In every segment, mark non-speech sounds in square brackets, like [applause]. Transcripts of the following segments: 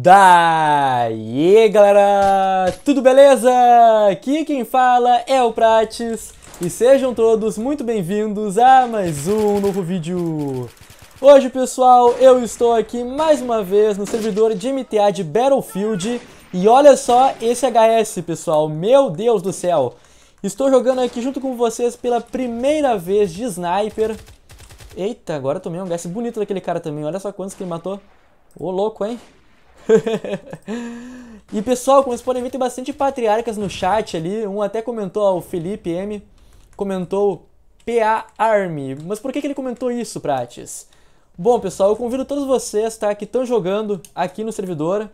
Daí, galera! Tudo beleza? Aqui quem fala é o Prates e sejam todos muito bem-vindos a mais um novo vídeo. Hoje, pessoal, eu estou aqui mais uma vez no servidor de MTA de Battlefield e olha só esse HS, pessoal. Meu Deus do céu! Estou jogando aqui junto com vocês pela primeira vez de sniper. Eita, agora tomei um HS bonito daquele cara também. Olha só quantos que ele matou. Ô, louco, hein? e pessoal, como vocês podem ver, tem bastante patriarcas no chat ali. Um até comentou, ó, o Felipe M. Comentou PA Army. Mas por que, que ele comentou isso, Prates? Bom, pessoal, eu convido todos vocês tá, que estão jogando aqui no servidor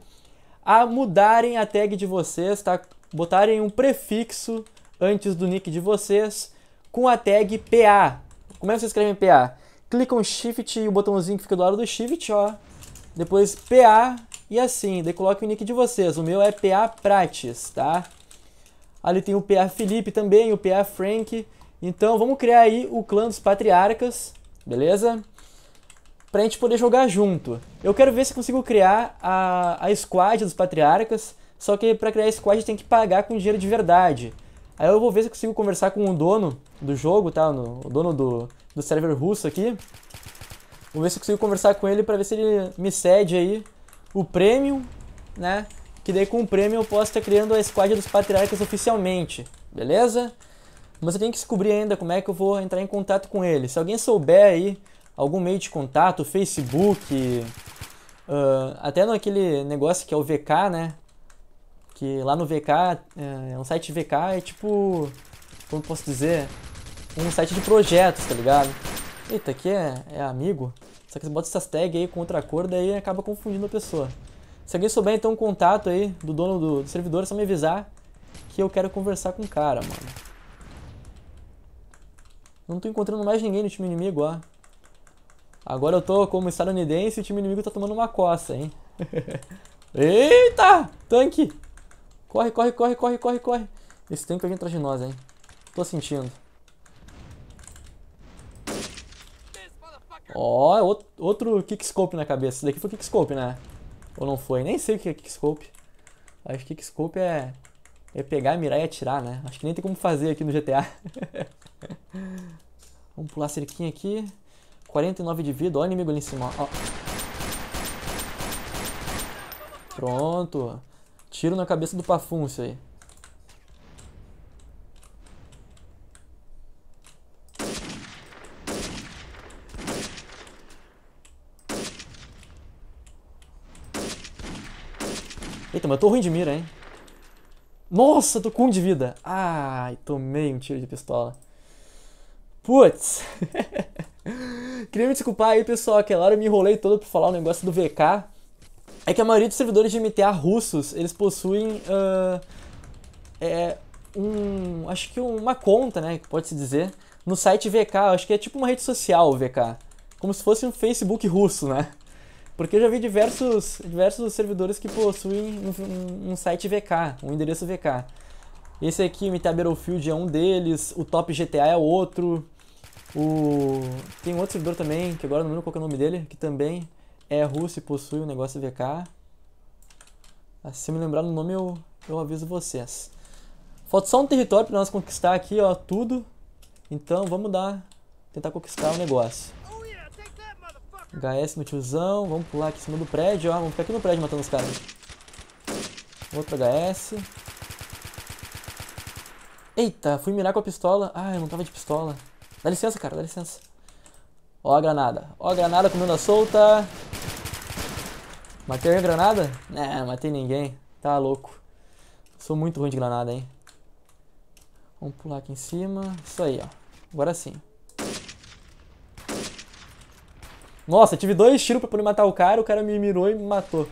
a mudarem a tag de vocês, tá? Botarem um prefixo antes do nick de vocês com a tag PA. Como é que vocês escrevem PA? Clicam Shift e o botãozinho que fica do lado do Shift, ó. Depois PA e assim, daí coloque o nick de vocês. O meu é PA Prates, tá? Ali tem o PA Felipe também, o PA Frank. Então vamos criar aí o clã dos patriarcas, beleza? Pra gente poder jogar junto. Eu quero ver se consigo criar a, a squad dos patriarcas, só que pra criar a squad tem que pagar com dinheiro de verdade. Aí eu vou ver se consigo conversar com o dono do jogo, tá? No, o dono do, do server russo aqui. Vou ver se consigo conversar com ele pra ver se ele me cede aí o prêmio, né? Que daí com o prêmio eu posso estar criando a Squad dos Patriarcas oficialmente, beleza? Mas eu tenho que descobrir ainda como é que eu vou entrar em contato com ele. Se alguém souber aí algum meio de contato, Facebook, uh, até naquele negócio que é o VK, né? Que lá no VK, eh, é um site VK, é tipo, como posso dizer? Um site de projetos, tá ligado? Eita, aqui é, é amigo? Só que você bota essas tags aí com outra cor, daí acaba confundindo a pessoa. Se alguém souber, então, um contato aí do dono do, do servidor, é só me avisar que eu quero conversar com o cara, mano. Não tô encontrando mais ninguém no time inimigo, ó. Agora eu tô como estadunidense e o time inimigo tá tomando uma coça, hein. [laughs] Eita! Tanque! Corre, corre, corre, corre, corre, corre. Esse tanque vai vir atrás de nós, hein. Tô sentindo. Ó, outro, outro kickscope na cabeça. Isso daqui foi kickscope, né? Ou não foi? Nem sei o que é kickscope. Acho que kickscope é, é pegar, mirar e atirar, né? Acho que nem tem como fazer aqui no GTA. [laughs] Vamos pular a cerquinha aqui. 49 de vida. Ó, inimigo ali em cima. Ó. Pronto. Tiro na cabeça do Pafúncio aí. mas eu tô ruim de mira, hein? Nossa, tô com um de vida. Ai, tomei um tiro de pistola. Putz. [laughs] Queria me desculpar aí, pessoal. Aquela hora eu me enrolei todo pra falar o um negócio do VK. É que a maioria dos servidores de MTA russos, eles possuem... Uh, é, um... Acho que uma conta, né? Pode-se dizer. No site VK. Acho que é tipo uma rede social, o VK. Como se fosse um Facebook russo, né? Porque eu já vi diversos, diversos servidores que possuem um, um, site VK, um endereço VK. Esse aqui, o Battlefield é um deles, o Top GTA é outro, o... tem outro servidor também, que agora não lembro qual é o nome dele, que também é russo e possui um negócio VK. Ah, se me lembrar do nome, eu, eu aviso vocês. Falta só um território para nós conquistar aqui, ó, tudo. Então, vamos dar, tentar conquistar o negócio. HS no tiozão. Vamos pular aqui em cima do prédio, ó. Vamos ficar aqui no prédio matando os caras. Outro HS. Eita, fui mirar com a pistola. Ah, eu não tava de pistola. Dá licença, cara, dá licença. Ó a granada. Ó a granada comendo a solta. Matei a granada? Né, não matei ninguém. Tá louco. Sou muito ruim de granada, hein. Vamos pular aqui em cima. Isso aí, ó. Agora sim. Nossa, tive dois tiros pra poder matar o cara, o cara me mirou e me matou.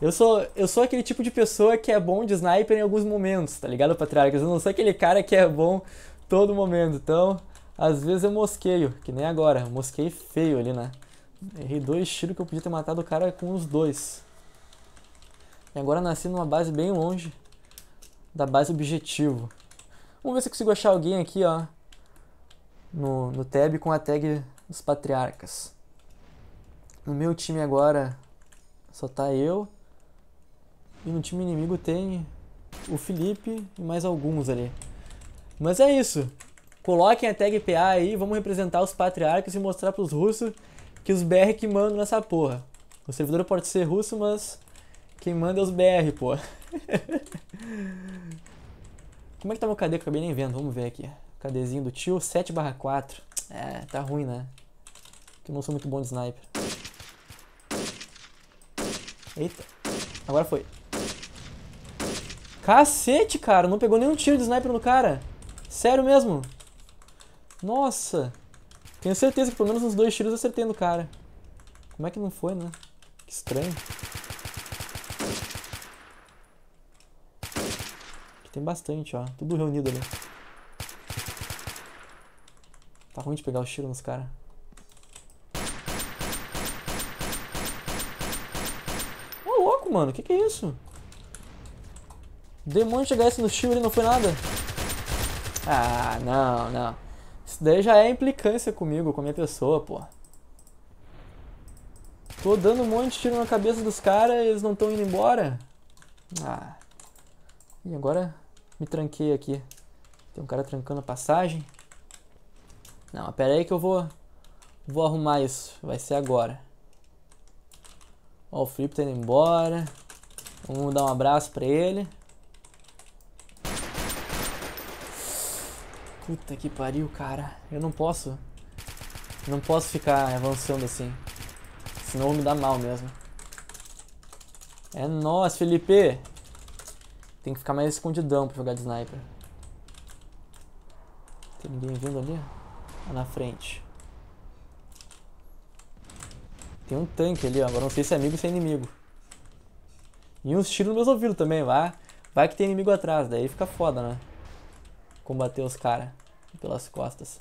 Eu sou, eu sou aquele tipo de pessoa que é bom de sniper em alguns momentos, tá ligado, Patriarcas? Eu não sou aquele cara que é bom todo momento. Então, às vezes eu mosqueio, que nem agora. mosquei feio ali, né? Errei dois tiros que eu podia ter matado o cara com os dois. E agora nasci numa base bem longe da base objetivo. Vamos ver se eu consigo achar alguém aqui, ó. No, no tab com a tag dos patriarcas. No meu time agora só tá eu. E no time inimigo tem o Felipe e mais alguns ali. Mas é isso. Coloquem a tag PA aí, vamos representar os patriarcas e mostrar pros russos que os BR que mandam nessa porra. O servidor pode ser russo, mas quem manda é os BR, pô. [laughs] Como é que tá meu KD? Eu acabei nem vendo, vamos ver aqui. KDzinho do tio, 7 4. É, tá ruim, né? Porque eu não sou muito bom de sniper. Eita. Agora foi. Cacete, cara. Não pegou nenhum tiro de sniper no cara. Sério mesmo. Nossa. Tenho certeza que pelo menos uns dois tiros eu acertei no cara. Como é que não foi, né? Que estranho. Aqui tem bastante, ó. Tudo reunido ali. Tá ruim de pegar o tiro nos caras. louco, mano. Que que é isso? Demônio de HS no shield e não foi nada. Ah, não, não. Isso daí já é implicância comigo, com a minha pessoa, pô. Tô dando um monte de tiro na cabeça dos caras e eles não estão indo embora. Ah. E agora me tranquei aqui. Tem um cara trancando a passagem. Não, pera aí que eu vou... Vou arrumar isso. Vai ser agora. Ó, o Felipe tá indo embora. Vamos dar um abraço pra ele. Puta que pariu, cara. Eu não posso. Não posso ficar avançando assim. Senão me dá mal mesmo. É nóis, Felipe! Tem que ficar mais escondidão pra jogar de sniper. Tem ninguém vindo ali? Lá na frente. Tem um tanque ali, ó. Agora não sei se é amigo ou se é inimigo. E uns tiros nos meus ouvidos também, vai. Vai que tem inimigo atrás, daí fica foda, né? Combater os caras pelas costas.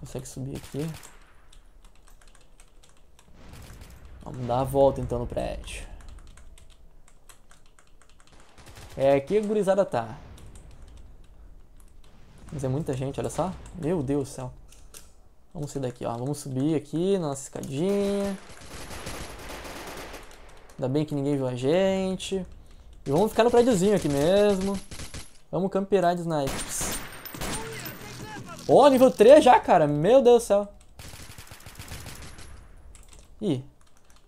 consegue subir aqui. Vamos dar a volta então no prédio. É aqui a gurizada tá. Mas é muita gente, olha só. Meu Deus do céu. Vamos sair daqui, ó. Vamos subir aqui na nossa escadinha. Ainda bem que ninguém viu a gente. E vamos ficar no prédiozinho aqui mesmo. Vamos camperar de snipes. Ó, oh, nível 3 já, cara. Meu Deus do céu. Ih.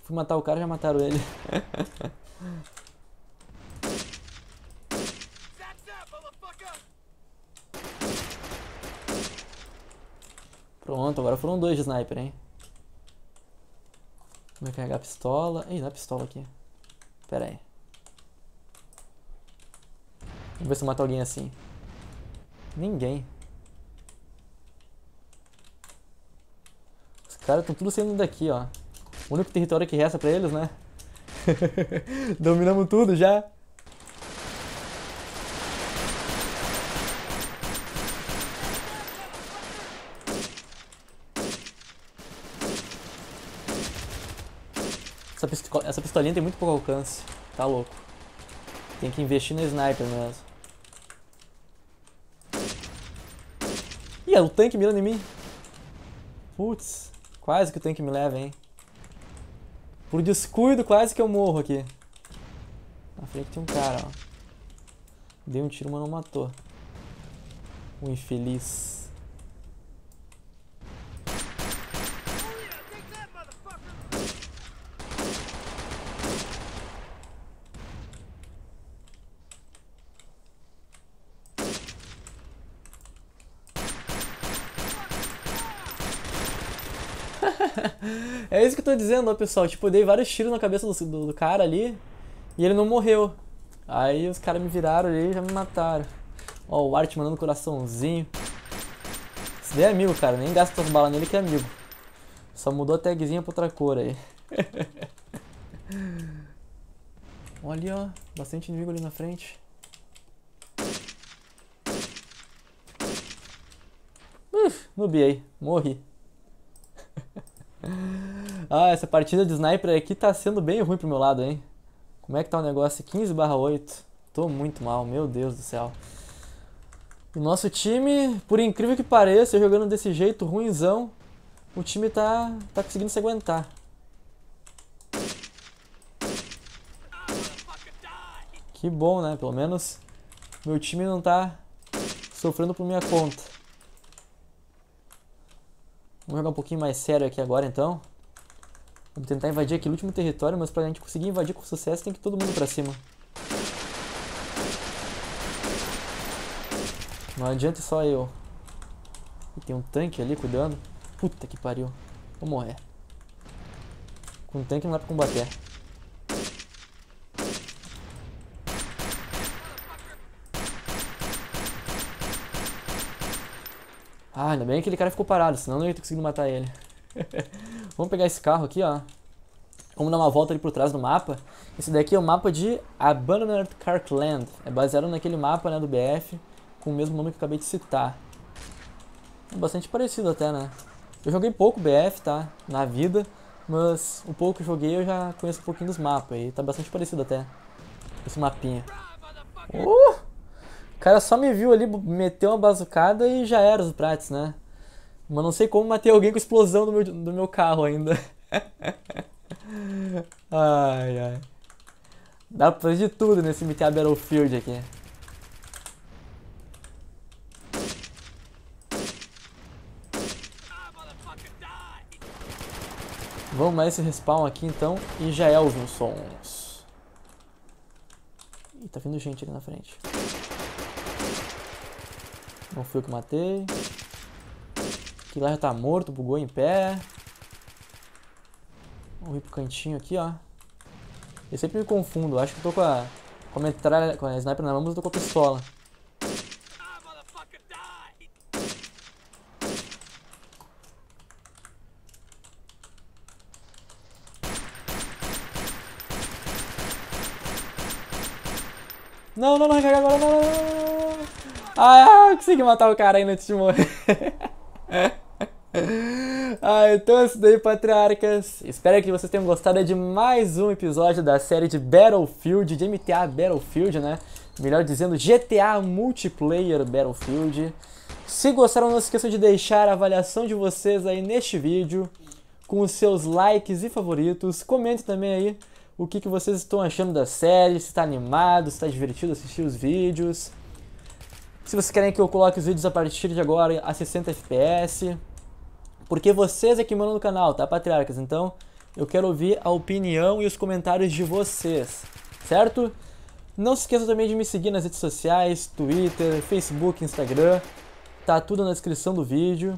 Fui matar o cara, já mataram ele. [laughs] Pronto, agora foram dois de sniper, hein? Vai carregar a pistola. Ih, dá a pistola aqui. Pera aí. Vamos ver se eu mato alguém assim. Ninguém. Os caras estão tudo saindo daqui, ó. O único território que resta pra eles, né? [laughs] Dominamos tudo já. pistolinha tem muito pouco alcance. Tá louco. Tem que investir no sniper mesmo. Ih, é o tanque mirando em mim. Putz, quase que o tanque me leva, hein. Por descuido, quase que eu morro aqui. Na frente tem um cara, ó. Dei um tiro, mas não matou. O infeliz. [laughs] é isso que eu tô dizendo, ó, pessoal. Tipo, eu dei vários tiros na cabeça do, do, do cara ali e ele não morreu. Aí os caras me viraram ali e já me mataram. Ó, o Art mandando coraçãozinho. Esse daí é amigo, cara. Nem gasta as balas nele que é amigo. Só mudou a tagzinha pra outra cor aí. [laughs] Olha ali, ó. Bastante inimigo ali na frente. Uf, aí, Morri ah, essa partida de sniper aqui tá sendo bem ruim pro meu lado, hein? Como é que tá o negócio? 15 barra 8. Tô muito mal, meu Deus do céu. O nosso time, por incrível que pareça, jogando desse jeito ruimzão, o time tá, tá conseguindo se aguentar. Que bom, né? Pelo menos meu time não tá sofrendo por minha conta. Vamos jogar um pouquinho mais sério aqui agora, então. Vamos tentar invadir aquele último território, mas pra gente conseguir invadir com sucesso tem que todo mundo pra cima. Não adianta só eu. E tem um tanque ali cuidando. Puta que pariu. Vou morrer. Com um tanque não dá pra combater. Ah, ainda bem que aquele cara ficou parado, senão eu não ia ter conseguido matar ele. [laughs] Vamos pegar esse carro aqui, ó. Vamos dar uma volta ali por trás do mapa. Esse daqui é o mapa de Abandoned Cartland. É baseado naquele mapa, né, do BF, com o mesmo nome que eu acabei de citar. É bastante parecido até, né? Eu joguei pouco BF, tá? Na vida. Mas o pouco que eu joguei eu já conheço um pouquinho dos mapas. E tá bastante parecido até. Esse mapinha. Uh! O cara só me viu ali, meteu uma bazucada e já era os prates, né? Mas não sei como matei alguém com explosão do meu, do meu carro ainda. [laughs] ai, ai. Dá pra fazer de tudo nesse MTA Battlefield aqui. Vamos mais esse respawn aqui então e já é os sons. Ih, tá vindo gente ali na frente. Não fui eu que matei. Aqui lá já tá morto, bugou em pé. Vou ir pro cantinho aqui, ó. Eu sempre me confundo, acho que eu tô com a, com a metralha, com a sniper na mão, mas eu tô com a pistola. Não, não, não, recarrega ah, eu consegui matar o cara ainda antes de morrer. ah, então é isso daí, patriarcas. Espero que vocês tenham gostado de mais um episódio da série de Battlefield, de MTA Battlefield, né? Melhor dizendo, GTA Multiplayer Battlefield. Se gostaram, não se esqueçam de deixar a avaliação de vocês aí neste vídeo, com os seus likes e favoritos. Comente também aí o que, que vocês estão achando da série, se está animado, se está divertido assistir os vídeos se vocês querem que eu coloque os vídeos a partir de agora a 60 fps. Porque vocês é que mandam no canal, tá, patriarcas? Então, eu quero ouvir a opinião e os comentários de vocês, certo? Não se esqueçam também de me seguir nas redes sociais, Twitter, Facebook, Instagram. Tá tudo na descrição do vídeo.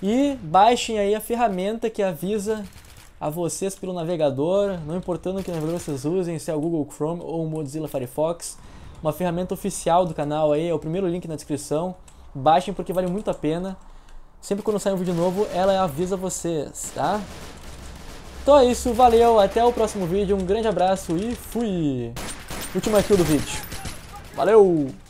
E baixem aí a ferramenta que avisa a vocês pelo navegador, não importando que navegador vocês usem, se é o Google Chrome ou o Mozilla Firefox uma ferramenta oficial do canal aí, é o primeiro link na descrição. Baixem porque vale muito a pena. Sempre quando sair um vídeo novo, ela avisa vocês, tá? Então é isso, valeu, até o próximo vídeo, um grande abraço e fui! Última kill do vídeo. Valeu!